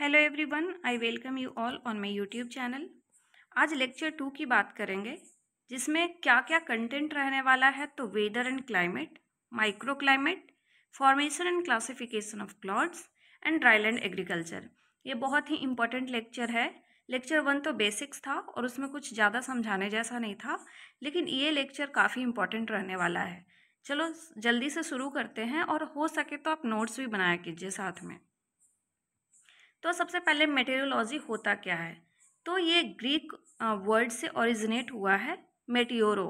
Hello everyone I welcome you all on my YouTube channel आज lecture two की बात करेंगे जिसमें क्या क्या कंटेंट रहने वाला है तो weather and climate micro climate formation and classification of clouds and dryland agriculture ये बहुत ही इंपॉर्टेंट लेक्चर है लेक्चर वन तो बेसिक्स था और उसमें कुछ ज़्यादा समझाने जैसा नहीं था लेकिन ये लेक्चर काफ़ी इंपॉर्टेंट रहने वाला है चलो जल्दी से शुरू करते हैं और हो सके तो आप नोट्स भी बनाया कीजिए साथ में तो सबसे पहले मेटेरोलॉजी होता क्या है तो ये ग्रीक वर्ड से ओरिजिनेट हुआ है मेटियोरो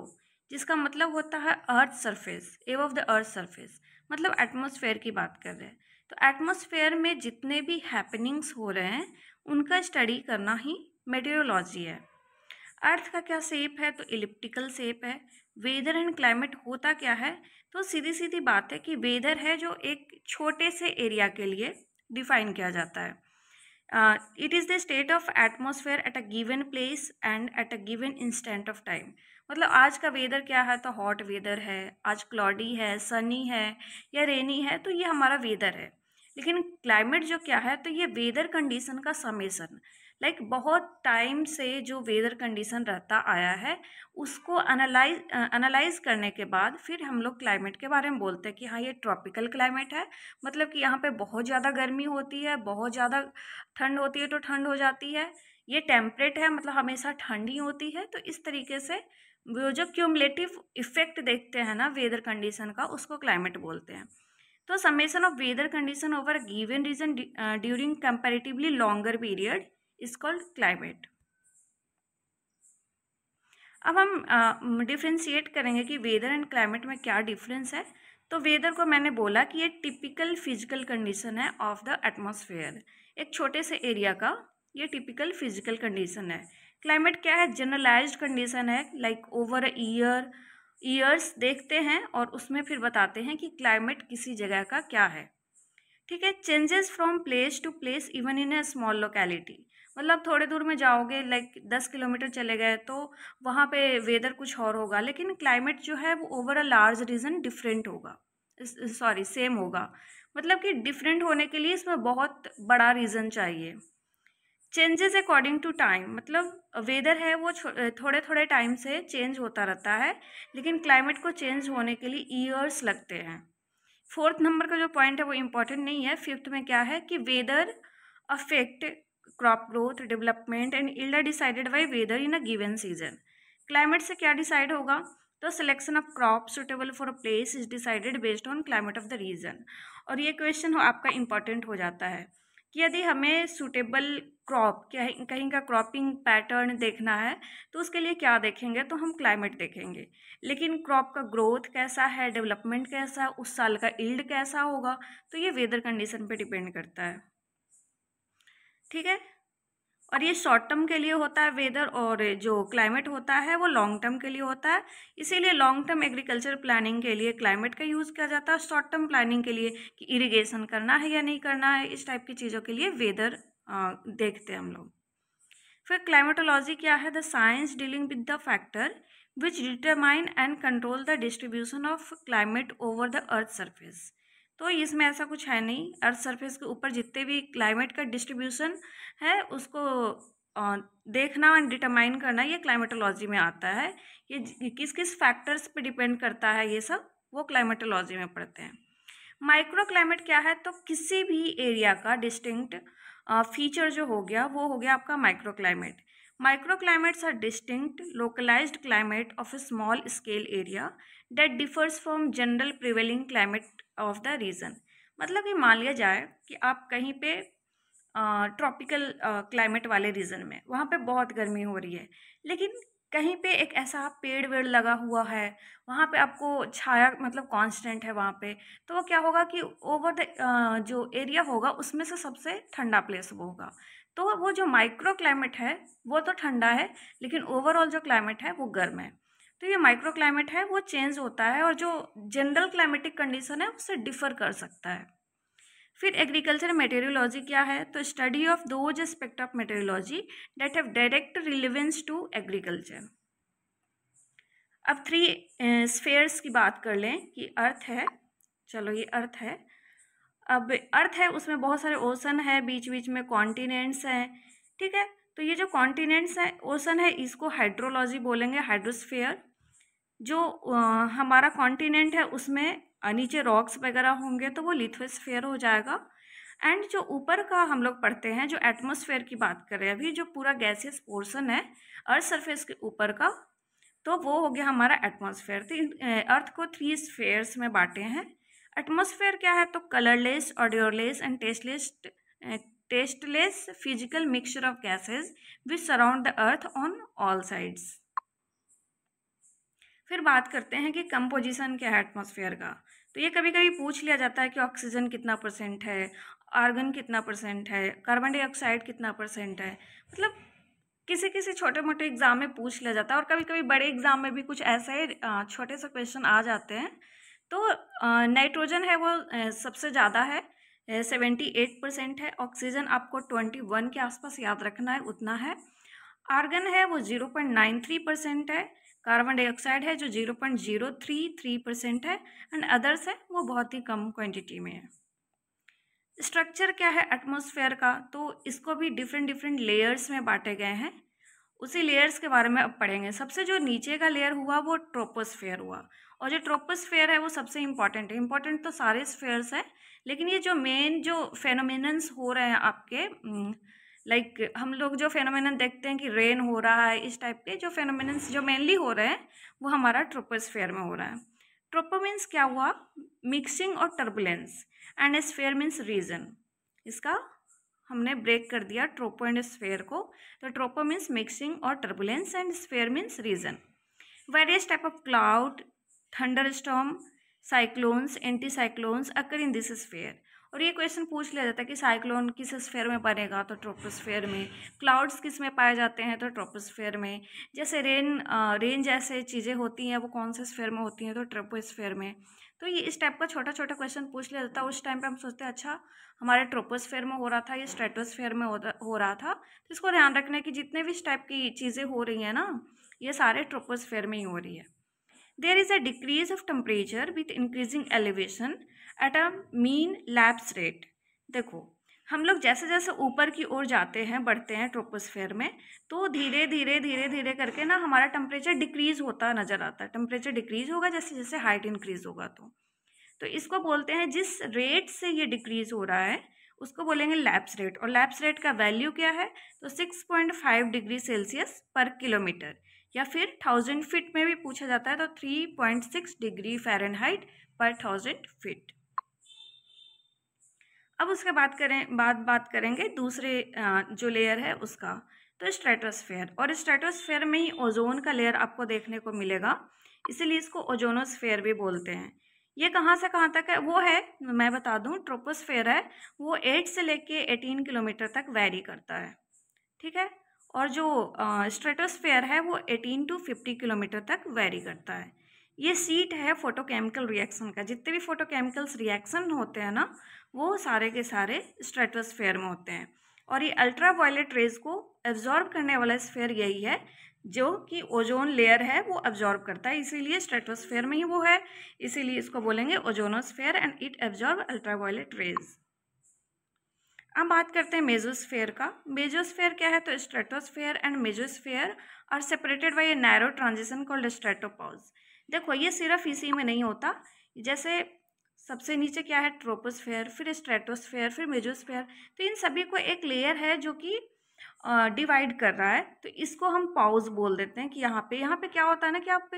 जिसका मतलब होता है earth surface above of the earth surface मतलब एटमोसफेयर की बात कर रहे हैं तो एटमोसफेयर में जितने भी हैपनिंग्स हो रहे हैं उनका स्टडी करना ही मेटेरोलॉजी है अर्थ का क्या सेप है तो इलिप्टिकल सेप है वेदर एंड क्लाइमेट होता क्या है तो सीधी सीधी बात है कि वेदर है जो एक छोटे से एरिया के लिए डिफाइन किया जाता है uh, it is the state of atmosphere at a given place and at a given instant of time मतलब आज का वेदर क्या है तो हॉट वेदर है आज क्लॉडी है सनी है या रेनी है तो ये हमारा वेदर है लेकिन क्लाइमेट जो क्या है तो ये वेदर कंडीशन का समेसन लाइक like, बहुत टाइम से जो वेदर कंडीशन रहता आया है उसको अनालाइज़ अनालाइज करने के बाद फिर हम लोग क्लाइमेट के बारे में बोलते हैं कि हाँ ये ट्रॉपिकल क्लाइमेट है मतलब कि यहाँ पे बहुत ज़्यादा गर्मी होती है बहुत ज़्यादा ठंड होती है तो ठंड हो जाती है ये टेम्परेट है मतलब हमेशा ठंड ही होती है तो इस तरीके से वो जो क्यूमलेटिव इफेक्ट देखते हैं ना वेदर कंडीशन का उसको क्लाइमेट बोलते हैं तो summation of weather condition over given region during comparatively longer period is called climate अब हम डिफ्रेंशिएट करेंगे कि वेदर एंड क्लाइमेट में क्या डिफरेंस है तो वेदर को मैंने बोला कि ये टिपिकल फिजिकल कंडीशन है ऑफ द एटमॉस्फेयर एक छोटे से एरिया का ये टिपिकल फिजिकल कंडीशन है क्लाइमेट क्या है जनरलाइज्ड कंडीशन है लाइक ओवर ईयर ईयर्स देखते हैं और उसमें फिर बताते हैं कि क्लाइमेट किसी जगह का क्या है ठीक है changes from place to place even in a small locality मतलब थोड़े दूर में जाओगे लाइक दस किलोमीटर चले गए तो वहाँ पे वेदर कुछ और होगा लेकिन क्लाइमेट जो है वो over a large region different होगा सॉरी सेम होगा मतलब कि डिफरेंट होने के लिए इसमें बहुत बड़ा रीज़न चाहिए चेंजेस अकॉर्डिंग टू टाइम मतलब वेदर है वो थोड़े थोड़े टाइम से चेंज होता रहता है लेकिन क्लाइमेट को चेंज होने के लिए ईयर्स लगते हैं फोर्थ नंबर का जो पॉइंट है वो इम्पॉर्टेंट नहीं है फिफ्थ में क्या है कि weather affect crop growth development and yield are decided by weather in a given season climate से क्या डिसाइड होगा तो selection of crop suitable for a place is decided based on climate of the region और ये question आपका important हो जाता है कि यदि हमें सुटेबल क्रॉप कहीं का क्रॉपिंग पैटर्न देखना है तो उसके लिए क्या देखेंगे तो हम क्लाइमेट देखेंगे लेकिन क्रॉप का ग्रोथ कैसा है डेवलपमेंट कैसा है उस साल का इल्ड कैसा होगा तो ये वेदर कंडीशन पे डिपेंड करता है ठीक है और ये शॉर्ट टर्म के लिए होता है वेदर और जो क्लाइमेट होता है वो लॉन्ग टर्म के लिए होता है इसीलिए लॉन्ग टर्म एग्रीकल्चर प्लानिंग के लिए क्लाइमेट का यूज़ किया जाता है शॉर्ट टर्म प्लानिंग के लिए कि इरिगेशन करना है या नहीं करना है इस टाइप की चीज़ों के लिए वेदर देखते हैं हम लोग फिर क्लाइमेटोलॉजी क्या है the science dealing with the factor which determine and control the distribution of climate over the earth surface तो इसमें ऐसा कुछ है नहीं अर्थ सरफेस के ऊपर जितने भी क्लाइमेट का डिस्ट्रीब्यूशन है उसको देखना एंड डिटरमाइन करना ये क्लाइमेटोलॉजी में आता है ये किस किस फैक्टर्स पे डिपेंड करता है ये सब वो क्लाइमेटोलॉजी में पढ़ते हैं माइक्रो क्लाइमेट क्या है तो किसी भी एरिया का डिस्टिंक्ट फीचर जो हो गया वो हो गया आपका micro climate Microclimates are distinct, localized climate of a small scale area that differs from general prevailing climate of the region. मतलब ये मान लिया जाए कि आप कहीं पे ट्रॉपिकल क्लाइमेट वाले रीजन में वहाँ पे बहुत गर्मी हो रही है लेकिन कहीं पे एक ऐसा पेड़ वेड़ लगा हुआ है वहाँ पे आपको छाया मतलब कांस्टेंट है वहाँ पे तो वो क्या होगा कि ओवर द जो एरिया होगा उसमें से सबसे ठंडा प्लेस वो होगा तो वो जो माइक्रो क्लाइमेट है वो तो ठंडा है लेकिन ओवरऑल जो क्लाइमेट है वो गर्म है तो ये माइक्रो क्लाइमेट है वो चेंज होता है और जो जनरल क्लाइमेटिक कंडीशन है उससे डिफर कर सकता है फिर एग्रीकल्चर मेटेरियोलॉजी क्या है तो study of those aspect of meteorology that have direct relevance to agriculture अब थ्री स्फेयर्स eh, की बात कर लें कि अर्थ है चलो ये अर्थ है अब अर्थ है उसमें बहुत सारे ओसन है बीच बीच में कॉन्टिनेंट्स हैं ठीक है तो ये जो कॉन्टिनेंट्स हैं ओसन है इसको हाइड्रोलॉजी बोलेंगे हाइड्रोस्फेयर जो आ, हमारा कॉन्टिनेंट है उसमें नीचे रॉक्स वगैरह होंगे तो वो लिथोस्फेयर हो जाएगा एंड जो ऊपर का हम लोग पढ़ते हैं जो एटमोसफेयर की बात करें अभी जो पूरा गैसियस पोर्सन है अर्थ सरफेस के ऊपर का तो वो हो गया हमारा एटमोसफेयर तो अर्थ को थ्री स्फेयर्स में बांटे हैं एटमोसफेयर क्या है तो colourless odourless and tasteless tasteless physical mixture of gases which surround the earth on all sides फिर बात करते हैं कि कंपोजिशन क्या है एटमोसफेयर का तो ये कभी कभी पूछ लिया जाता है कि ऑक्सीजन कितना परसेंट है आर्गन कितना परसेंट है कार्बन डाइऑक्साइड कितना परसेंट है मतलब किसी किसी छोटे मोटे एग्ज़ाम में पूछ लिया जाता है और कभी कभी बड़े एग्ज़ाम में भी कुछ ऐसे छोटे से क्वेश्चन आ जाते हैं तो नाइट्रोजन है वो सबसे ज़्यादा है सेवेंटी एट परसेंट है ऑक्सीजन आपको ट्वेंटी वन के आसपास याद रखना है उतना है आर्गन है वो zero point nine three percent है कार्बन डाइऑक्साइड है जो zero point zero three three percent है एंड अदर्स है वो बहुत ही कम क्वांटिटी में है स्ट्रक्चर क्या है एटमोसफेयर का तो इसको भी डिफरेंट डिफरेंट लेयर्स में बांटे गए हैं उसी लेयर्स के बारे में अब पढ़ेंगे सबसे जो नीचे का लेयर हुआ वो ट्रोपोस्फेयर हुआ और जो ट्रोपोस्फेयर है वो सबसे इम्पॉर्टेंट है इम्पॉर्टेंट तो सारे स्फेयर्स हैं लेकिन ये जो मेन जो फेनोमिनन्स हो रहे हैं आपके लाइक हम्म, like, हम लोग जो फेनोमिन देखते हैं कि रेन हो रहा है इस टाइप के जो फेनोमिनन्स जो मेनली हो रहे हैं वो हमारा ट्रोपोस्फेयर में हो रहा है ट्रोपो मीन्स क्या हुआ मिक्सिंग और turbulence and sphere means region इसका हमने ब्रेक कर दिया ट्रोपो एंड स्फेयर को तो ट्रोपो मीन्स मिक्सिंग और turbulence and sphere means region various type of cloud thunderstorm cyclones anti cyclones occur in this sphere और ये क्वेश्चन पूछ लिया जाता है कि साइक्लोन किस स्फेयर में बनेगा तो ट्रोपोस्फेयर में क्लाउड्स किस में पाए जाते हैं तो ट्रोपोस्फेयर में जैसे रेन रेन जैसे चीज़ें होती हैं वो कौन से स्फेयर में होती हैं तो ट्रोपोस्फेयर में तो ये इस टाइप का छोटा छोटा क्वेश्चन पूछ लिया जाता है उस टाइम पर हम सोचते हैं अच्छा हमारे ट्रोपोस्फेयर में हो रहा था या स्ट्रेटोस्फेयर में हो रहा था तो इसको ध्यान रखना है कि जितने भी इस टाइप की चीज़ें हो रही हैं ना ये सारे ट्रोपोस्फेयर में ही हो रही है there is a decrease of temperature with increasing elevation at a mean lapse rate देखो हम लोग जैसे जैसे ऊपर की ओर जाते हैं बढ़ते हैं ट्रोपोस्फेयर में तो धीरे धीरे धीरे धीरे करके ना हमारा टेम्परेचर डिक्रीज़ होता नज़र आता है टेम्परेचर डिक्रीज़ होगा जैसे जैसे हाइट इंक्रीज़ होगा तो तो इसको बोलते हैं जिस रेट से ये डिक्रीज़ हो रहा है उसको बोलेंगे लैप्स रेट और लैप्स रेट का वैल्यू क्या है तो six point five degree Celsius per kilometre या फिर थाउजेंड फिट में भी पूछा जाता है तो three point six degree Fahrenheit per thousand feet अब उसके बाद करें बाद बात करेंगे दूसरे जो लेयर है उसका तो स्ट्रेटोस्फेयर और स्ट्रेटोस्फेयर में ही ओजोन का लेयर आपको देखने को मिलेगा इसीलिए इसको ओजोनोस्फेयर भी बोलते हैं ये कहाँ से कहाँ तक है वो है मैं बता दूँ ट्रोपोस्फेयर है वो एट से लेके एटीन किलोमीटर तक वैरी करता है ठीक है और जो स्ट्रेटोस्फेयर है वो 18 टू 50 किलोमीटर तक वेरी करता है ये सीट है फोटोकेमिकल रिएक्शन का जितने भी फोटोकेमिकल्स रिएक्शन होते हैं ना वो सारे के सारे स्ट्रेटोस्फेयर में होते हैं और ये अल्ट्रा वायलेट रेज को एब्जॉर्ब करने वाला स्फेयर यही है जो कि ओजोन लेयर है वो एब्जॉर्ब करता है इसीलिए स्ट्रेटोस्फेयर में ही वो है इसीलिए इसको बोलेंगे ozonosphere and it absorb ultra violet rays अब बात करते हैं मेजोस्फेयर का मेजोस्फेयर क्या है तो stratosphere and mesosphere are separated by a narrow transition called stratopause देखो ये सिर्फ इसी में नहीं होता जैसे सबसे नीचे क्या है ट्रोपोस्फेयर फिर स्ट्रेटोस्फेयर फिर मेजोस्फेयर तो इन सभी को एक लेयर है जो कि डिवाइड कर रहा है तो इसको हम पाउज बोल देते हैं कि यहाँ पे यहाँ पे क्या होता है ना कि आप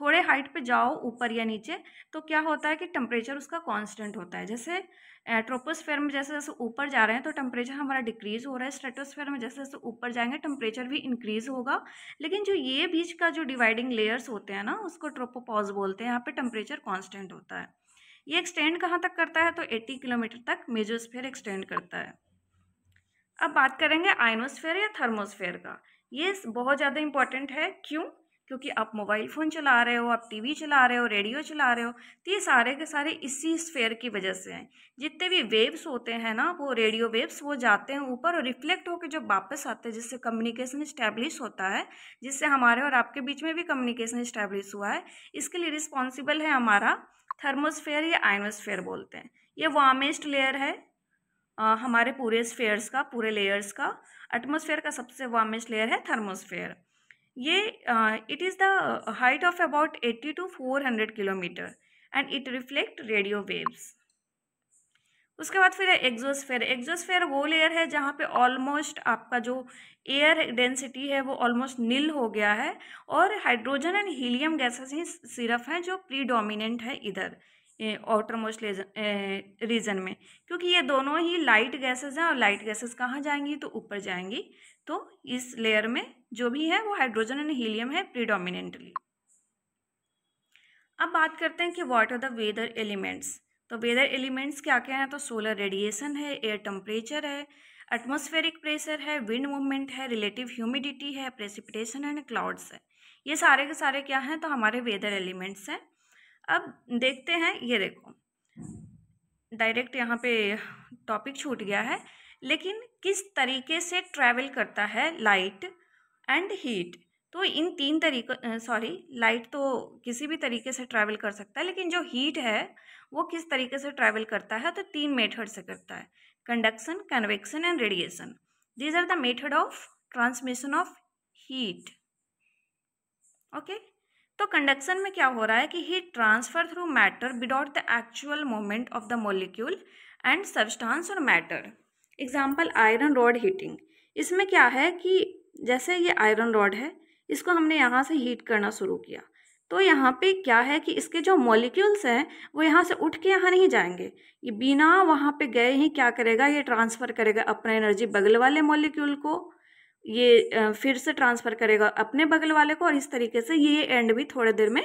थोड़े हाइट पे जाओ ऊपर या नीचे तो क्या होता है कि टेम्परेचर उसका कांस्टेंट होता है जैसे ट्रोपोस्फेयर में जैसे जैसे ऊपर जा रहे हैं तो टेम्परेचर हमारा डिक्रीज़ हो रहा है स्ट्रेटोस्फेयर में जैसे जैसे ऊपर जाएंगे टेम्परेचर भी इंक्रीज़ होगा लेकिन जो ये बीच का जो डिवाइडिंग लेयर्स होते हैं ना उसको ट्रोपोपॉज बोलते हैं यहाँ पे टेम्परेचर कांस्टेंट होता है ये एक्सटेंड कहाँ तक करता है तो एट्टी किलोमीटर तक मेजोस्फेयर एक्सटेंड करता है अब बात करेंगे आइनोस्फेयर या थर्मोस्फेयर का ये बहुत ज़्यादा इंपॉर्टेंट है क्यों क्योंकि आप मोबाइल फ़ोन चला रहे हो आप टीवी चला रहे हो रेडियो चला रहे हो तो ये सारे के सारे इसी स्फेयर की वजह से हैं जितने भी वेव्स होते हैं ना वो रेडियो वेव्स वो जाते हैं ऊपर और रिफ्लेक्ट होकर जब वापस आते हैं जिससे कम्युनिकेशन इस्टेब्लिश होता है जिससे हमारे और आपके बीच में भी कम्युनिकेशन इस्टेब्लिश हुआ है इसके लिए रिस्पॉन्सिबल है हमारा थर्मोस्फेयर या आइनोस्फेयर बोलते हैं ये वार्मेस्ट लेयर है आ, हमारे पूरे स्फेयर्स का पूरे लेयर्स का एटमोसफेयर का सबसे वार्मेस्ट लेयर है थर्मोस्फेयर ये it is the height of about eighty to four hundred kilometre and it reflect radio waves उसके बाद फिर है एग्जोस्फेयर एग्जोस्फेयर वो लेयर है जहाँ पे ऑलमोस्ट आपका जो एयर डेंसिटी है वो ऑलमोस्ट नील हो गया है और हाइड्रोजन एंड हीलियम गैसेस ही सिर्फ हैं जो प्रीडोमिनेंट है इधर आउटर मोस्ट रीजन में क्योंकि ये दोनों ही लाइट गैसेस हैं और लाइट गैसेस कहाँ जाएंगी तो ऊपर जाएंगी तो इस लेयर में जो भी है वो हाइड्रोजन एंड हीलियम है प्रीडोमिनेंटली अब बात करते हैं कि what are the weather elements तो वेदर एलिमेंट्स क्या क्या हैं तो सोलर रेडिएशन है एयर टेम्परेचर है एटमोस्फेरिक प्रेशर है विंड मूवमेंट है रिलेटिव ह्यूमिडिटी है प्रेसिपिटेशन एंड क्लाउड्स है ये सारे के सारे क्या हैं तो हमारे वेदर एलिमेंट्स हैं अब देखते हैं ये देखो डायरेक्ट यहाँ पे टॉपिक छूट गया है लेकिन किस तरीके से ट्रैवल करता है लाइट एंड हीट तो इन तीन तरीक़ों सॉरी लाइट तो किसी भी तरीके से ट्रैवल कर सकता है लेकिन जो हीट है वो किस तरीके से ट्रैवल करता है तो तीन मेथड से करता है conduction convection and radiation these are the method of transmission of heat okay तो कंडक्शन में क्या हो रहा है कि heat transfer through matter without the actual moment of the molecule and substance और matter example iron rod heating इसमें क्या है कि जैसे ये आयरन रॉड है इसको हमने यहाँ से हीट करना शुरू किया तो यहाँ पे क्या है कि इसके जो मॉलिक्यूल्स हैं वो यहाँ से उठ के यहाँ नहीं जाएंगे ये बिना वहाँ पे गए ही क्या करेगा ये ट्रांसफ़र करेगा अपना एनर्जी बगल वाले मॉलिक्यूल को ये फिर से ट्रांसफ़र करेगा अपने बगल वाले को और इस तरीके से ये एंड भी थोड़े देर में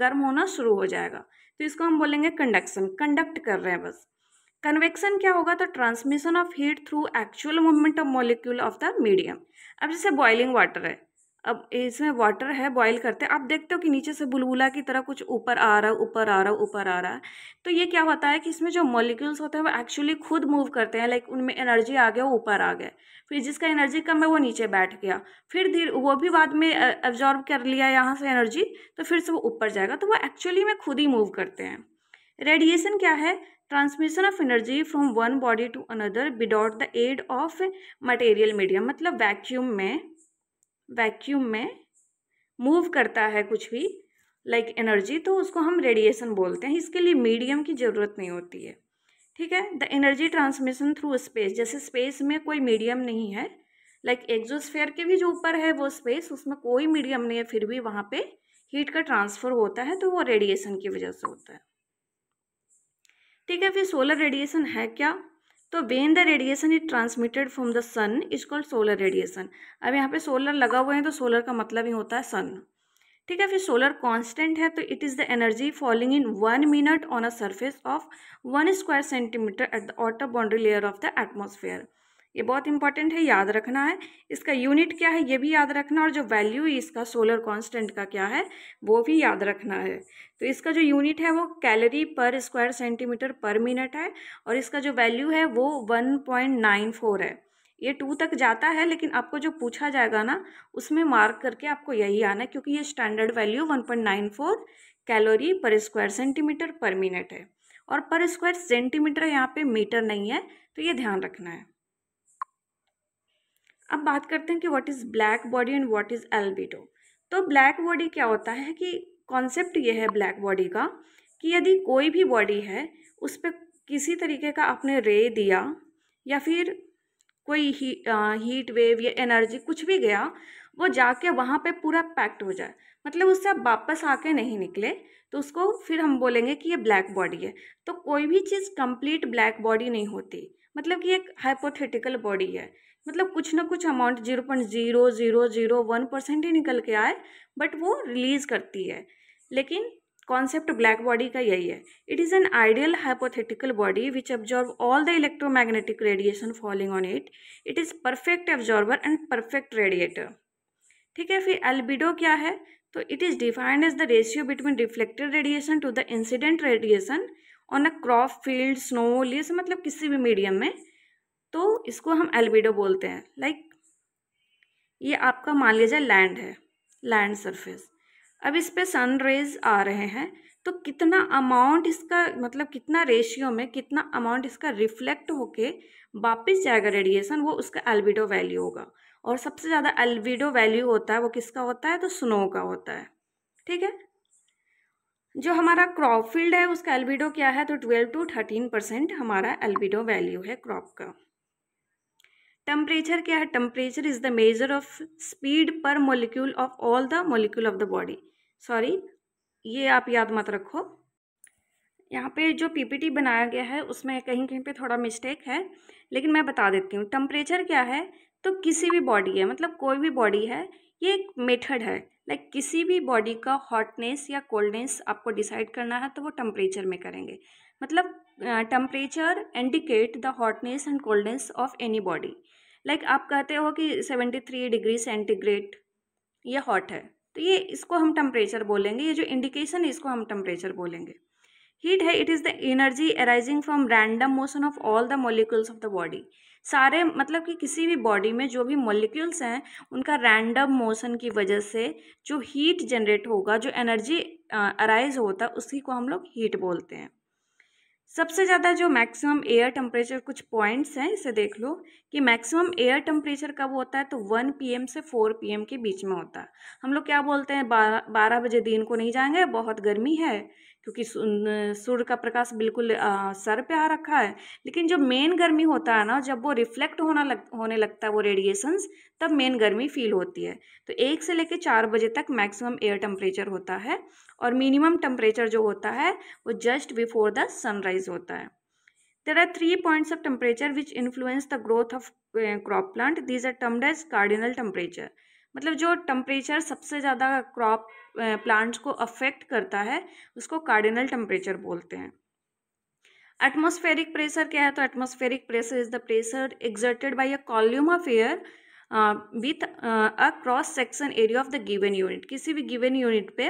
गर्म होना शुरू हो जाएगा तो इसको हम बोलेंगे कंडक्शन कंडक्ट कर रहे हैं बस कन्वेक्शन क्या होगा तो transmission of heat through actual movement of molecule of the medium अब जैसे बॉइलिंग वाटर है अब इसमें वाटर है बॉईल करते हैं आप देखते हो कि नीचे से बुलबुला की तरह कुछ ऊपर आ रहा है ऊपर आ रहा है ऊपर आ रहा है तो ये क्या होता है कि इसमें जो मॉलिक्यूल्स होते हैं वो एक्चुअली खुद मूव करते हैं लाइक उनमें एनर्जी आ गया वो ऊपर आ गया फिर जिसका एनर्जी कम है वो नीचे बैठ गया फिर धीरे वो भी बाद में एब्जॉर्ब कर लिया यहाँ से एनर्जी तो फिर से वो ऊपर जाएगा तो वो एक्चुअली में खुद ही मूव करते हैं रेडिएशन क्या है transmission of energy from one body to another without the aid of material medium मतलब वैक्यूम में वैक्यूम में मूव करता है कुछ भी लाइक like एनर्जी तो उसको हम रेडिएशन बोलते हैं इसके लिए मीडियम की ज़रूरत नहीं होती है ठीक है the energy transmission through space जैसे स्पेस में कोई मीडियम नहीं है लाइक like एग्जोस्फेयर के भी जो ऊपर है वो स्पेस उसमें कोई मीडियम नहीं है फिर भी वहाँ पे हीट का ट्रांसफ़र होता है तो वो रेडिएशन की वजह से होता है ठीक है फिर सोलर रेडिएशन है क्या तो when the radiation is transmitted from the sun is called solar radiation अब यहाँ पे सोलर लगा हुआ है तो सोलर का मतलब ही होता है सन ठीक है फिर सोलर कांस्टेंट है तो it is the energy falling in one minute on a surface of one square centimetre at the outer boundary layer of the atmosphere ये बहुत इंपॉर्टेंट है याद रखना है इसका यूनिट क्या है ये भी याद रखना और जो वैल्यू इसका सोलर कांस्टेंट का क्या है वो भी याद रखना है तो इसका जो यूनिट है वो calorie per square centimetre per minute है और इसका जो वैल्यू है वो वन पॉइंट नाइन फोर है ये टू तक जाता है लेकिन आपको जो पूछा जाएगा ना उसमें मार्क करके आपको यही आना है क्योंकि ये standard value one point nine four calorie per square centimetre per minute है और पर स्क्वायर सेंटीमीटर यहाँ पे मीटर नहीं है तो ये ध्यान रखना है अब बात करते हैं कि what is black body and what is albedo तो ब्लैक बॉडी क्या होता है कि कॉन्सेप्ट ये है ब्लैक बॉडी का कि यदि कोई भी बॉडी है उस पर किसी तरीके का आपने रे दिया या फिर कोई ही, आ, हीट वेव या एनर्जी कुछ भी गया वो जाके वहाँ पे पूरा पैक्ट हो जाए मतलब उससे आप वापस आके नहीं निकले तो उसको फिर हम बोलेंगे कि ये ब्लैक बॉडी है तो कोई भी चीज़ कंप्लीट ब्लैक बॉडी नहीं होती मतलब कि एक हाइपोथेटिकल बॉडी है मतलब कुछ ना कुछ amount zero point zero zero zero one percent ही निकल के आए बट वो रिलीज़ करती है लेकिन कॉन्सेप्ट ब्लैक बॉडी का यही है it is an ideal hypothetical body which absorb all the electromagnetic radiation falling on it it is perfect absorber and perfect radiator ठीक है फिर एल्बिडो क्या है तो it is defined as the ratio between reflected radiation to the incident radiation on a crop field snow leaves मतलब किसी भी medium में तो इसको हम एल्बिडो बोलते हैं लाइक ये आपका मान लीजिए लैंड है लैंड सरफेस अब इस पर सन रेज आ रहे हैं तो कितना अमाउंट इसका मतलब कितना रेशियो में कितना अमाउंट इसका रिफ्लेक्ट होके वापस जाएगा रेडिएशन वो उसका एल्बिडो वैल्यू होगा और सबसे ज़्यादा एल्बिडो वैल्यू होता है वो किसका होता है तो स्नो का होता है ठीक है जो हमारा क्रॉप फील्ड है उसका एल्बिडो क्या है तो ट्वेल्व टू थर्टीन परसेंट हमारा एल्बिडो वैल्यू है क्रॉप का टेम्परेचर क्या है temperature is the measure of speed per molecule of all the molecule of the body sorry ये आप याद मत रखो यहाँ पे जो पीपीटी बनाया गया है उसमें कहीं कहीं पे थोड़ा मिस्टेक है लेकिन मैं बता देती हूँ टेम्परेचर क्या है तो किसी भी बॉडी है मतलब कोई भी बॉडी है ये एक मेथड है लाइक किसी भी बॉडी का हॉटनेस या कोल्डनेस आपको डिसाइड करना है तो वो टेम्परेचर में करेंगे मतलब temperature indicate the hotness and coldness of any body like आप कहते हो कि सेवेंटी थ्री डिग्री सेंटीग्रेड ये हॉट है तो ये इसको हम टेम्परेचर बोलेंगे ये जो इंडिकेशन है इसको हम टेम्परेचर बोलेंगे हीट है it is the energy arising from random motion of all the molecules of the body सारे मतलब कि किसी भी बॉडी में जो भी मोलिक्यूल्स हैं उनका रैंडम मोशन की वजह से जो हीट जनरेट होगा जो एनर्जी अराइज होता है उसी को हम लोग हीट बोलते हैं सबसे ज़्यादा जो मैक्सिमम एयर टेम्परेचर कुछ पॉइंट्स हैं इसे देख लो कि मैक्सिमम एयर टेम्परेचर कब होता है तो 1 पीएम से 4 पीएम के बीच में होता है हम लोग क्या बोलते हैं बारह बारह बजे दिन को नहीं जाएंगे बहुत गर्मी है क्योंकि सूर्य का प्रकाश बिल्कुल आ, सर पे आ रखा है लेकिन जो मेन गर्मी होता है ना जब वो रिफ्लेक्ट होना लग होने लगता है वो रेडिएशंस तब मेन गर्मी फील होती है तो एक से लेकर चार बजे तक मैक्सिमम एयर टेम्परेचर होता है और मिनिमम टेम्परेचर जो होता है वो जस्ट बिफोर द सनराइज होता है there are three points of temperature which influence the growth of crop plant these are are as cardinal temperature मतलब जो टम्परेचर सबसे ज़्यादा क्रॉप प्लांट्स को अफेक्ट करता है उसको कार्डिनल टेम्परेचर बोलते हैं एटमोस्फेरिक प्रेशर क्या है तो atmospheric pressure is the pressure exerted by a column of air with a cross section area of the given unit किसी भी गिवन यूनिट पे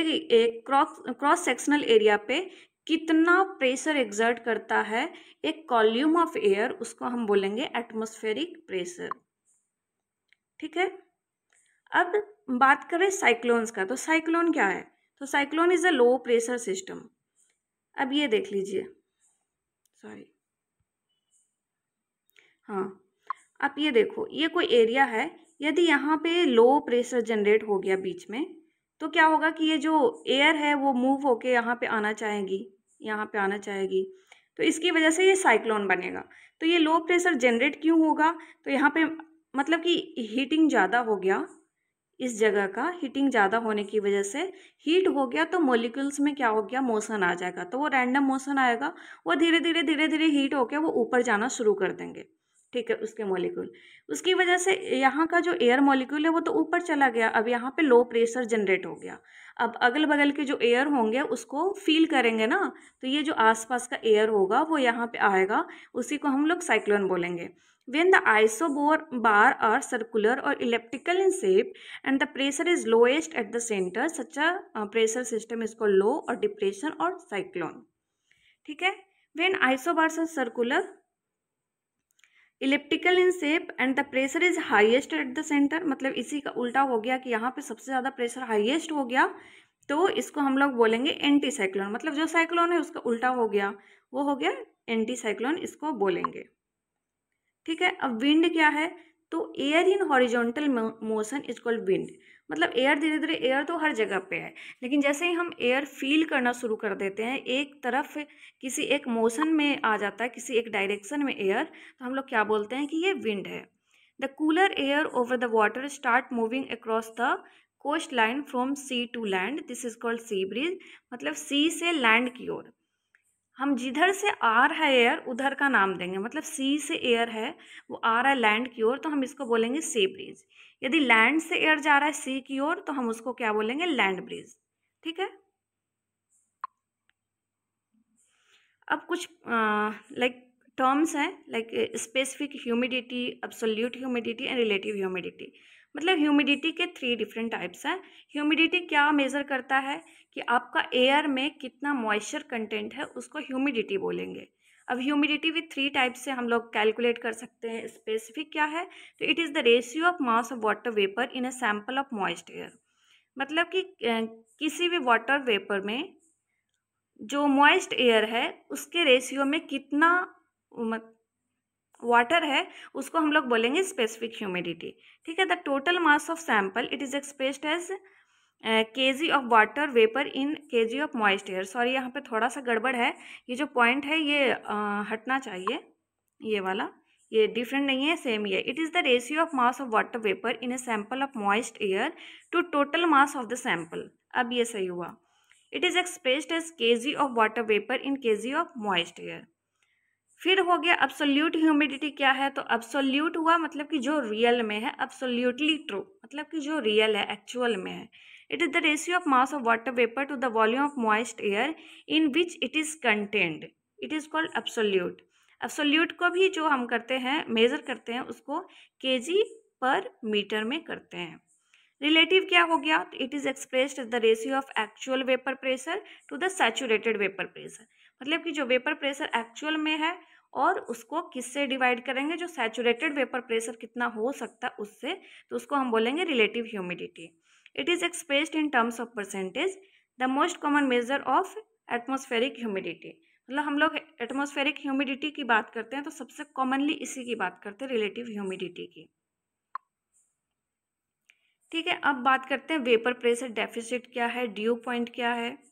एक क्रॉस सेक्शनल एरिया पे कितना प्रेशर एग्जर्ट करता है एक कॉल्यूम ऑफ एयर उसको हम बोलेंगे एटमोस्फेरिक प्रेशर ठीक है अब बात करें साइक्लोन्स का तो साइक्लोन क्या है तो cyclone is a low pressure system अब ये देख लीजिए सॉरी हाँ आप ये देखो ये कोई एरिया है यदि यहाँ पे लो प्रेशर जनरेट हो गया बीच में तो क्या होगा कि ये जो एयर है वो मूव होके यहाँ पे आना चाहेगी यहाँ पे आना चाहेगी तो इसकी वजह से ये साइक्लोन बनेगा तो ये लो प्रेशर जनरेट क्यों होगा तो यहाँ पे मतलब कि हीटिंग ज़्यादा हो गया इस जगह का हीटिंग ज़्यादा होने की वजह से हीट हो गया तो मोलिकुल्स में क्या हो गया मोशन आ जाएगा तो वो रैंडम मोशन आएगा वो धीरे धीरे धीरे धीरे हीट होकर वो ऊपर जाना शुरू कर देंगे ठीक है उसके मॉलिक्यूल उसकी वजह से यहाँ का जो एयर मॉलिक्यूल है वो तो ऊपर चला गया अब यहाँ पे लो प्रेशर जनरेट हो गया अब अगल बगल के जो एयर होंगे उसको फील करेंगे ना तो ये जो आसपास का एयर होगा वो यहाँ पे आएगा उसी को हम लोग साइक्लोन बोलेंगे when the isobars are circular or elliptical in shape and the pressure is lowest at the centre such a pressure system is call low or depression or cyclone ठीक है when isobars are circular elliptical in shape and the pressure is highest at the centre मतलब इसी का उल्टा हो गया कि यहाँ पे सबसे ज़्यादा प्रेशर हाइएस्ट हो गया तो इसको हम लोग बोलेंगे एंटी साइक्लोन मतलब जो साइक्लोन है उसका उल्टा हो गया वो हो गया एंटी साइक्लोन इसको बोलेंगे ठीक है अब विंड क्या है तो air in horizontal motion is called wind मतलब एयर धीरे धीरे एयर तो हर जगह पे है लेकिन जैसे ही हम एयर फील करना शुरू कर देते हैं एक तरफ किसी एक मोशन में आ जाता है किसी एक डायरेक्शन में एयर तो हम लोग क्या बोलते हैं कि ये विंड है the cooler air over the water start moving across the coast line from sea to land this is called sea breeze मतलब सी से लैंड की ओर हम जिधर से आ रहा है एयर उधर का नाम देंगे मतलब सी से एयर है वो आ रहा है लैंड की ओर तो हम इसको बोलेंगे सी ब्रिज यदि लैंड से एयर जा रहा है सी की ओर तो हम उसको क्या बोलेंगे लैंड ब्रिज ठीक है अब कुछ लाइक टर्म्स हैं like specific humidity absolute humidity and relative humidity मतलब ह्यूमिडिटी के थ्री डिफरेंट टाइप्स हैं ह्यूमिडिटी क्या मेज़र करता है कि आपका एयर में कितना मॉइस्चर कंटेंट है उसको ह्यूमिडिटी बोलेंगे अब ह्यूमिडिटी विथ थ्री टाइप से हम लोग कैलकुलेट कर सकते हैं स्पेसिफिक क्या है तो it is the ratio of mass of water vapour in a sample of moist air मतलब कि किसी भी वाटर वेपर में जो मॉइस्ट एयर है उसके रेशियो में कितना मतलब वाटर है उसको हम लोग बोलेंगे स्पेसिफिक ह्यूमिडिटी ठीक है the total mass of sample it is expressed as K G of water vapour in K G of moist air sorry यहाँ पे थोड़ा सा गड़बड़ है ये जो पॉइंट है ये आ, हटना चाहिए ये वाला ये डिफरेंट नहीं है सेम ही है it is the ratio of mass of water vapour in a sample of moist air to total mass of the sample अब ये सही हुआ it is expressed as K G of water vapour in K G of moist air फिर हो गया absolute humidity क्या है तो अब्सोल्यूट हुआ मतलब कि जो रियल में है अब्सोल्यूटली ट्रू मतलब कि जो रियल है एक्चुअल में है it is the ratio of mass of water vapour to the volume of moist air in which it is contained it is called absolute absolute को भी जो हम करते हैं मेज़र करते हैं उसको के पर मीटर में करते हैं रिलेटिव क्या हो गया तो it is expressed as the ratio of actual vapour pressure to the saturated vapour pressure मतलब कि जो वेपर प्रेशर एक्चुअल में है और उसको किससे डिवाइड करेंगे जो सैचुरेटेड वेपर प्रेशर कितना हो सकता है उससे तो उसको हम बोलेंगे relative humidity it is expressed in terms of percentage the most common measure of atmospheric humidity मतलब हम लोग एटमोस्फेरिक ह्यूमिडिटी की बात करते हैं तो सबसे कॉमनली इसी की बात करते हैं रिलेटिव ह्यूमिडिटी की ठीक है अब बात करते हैं वेपर प्रेशर डेफिसिट क्या है ड्यू पॉइंट क्या है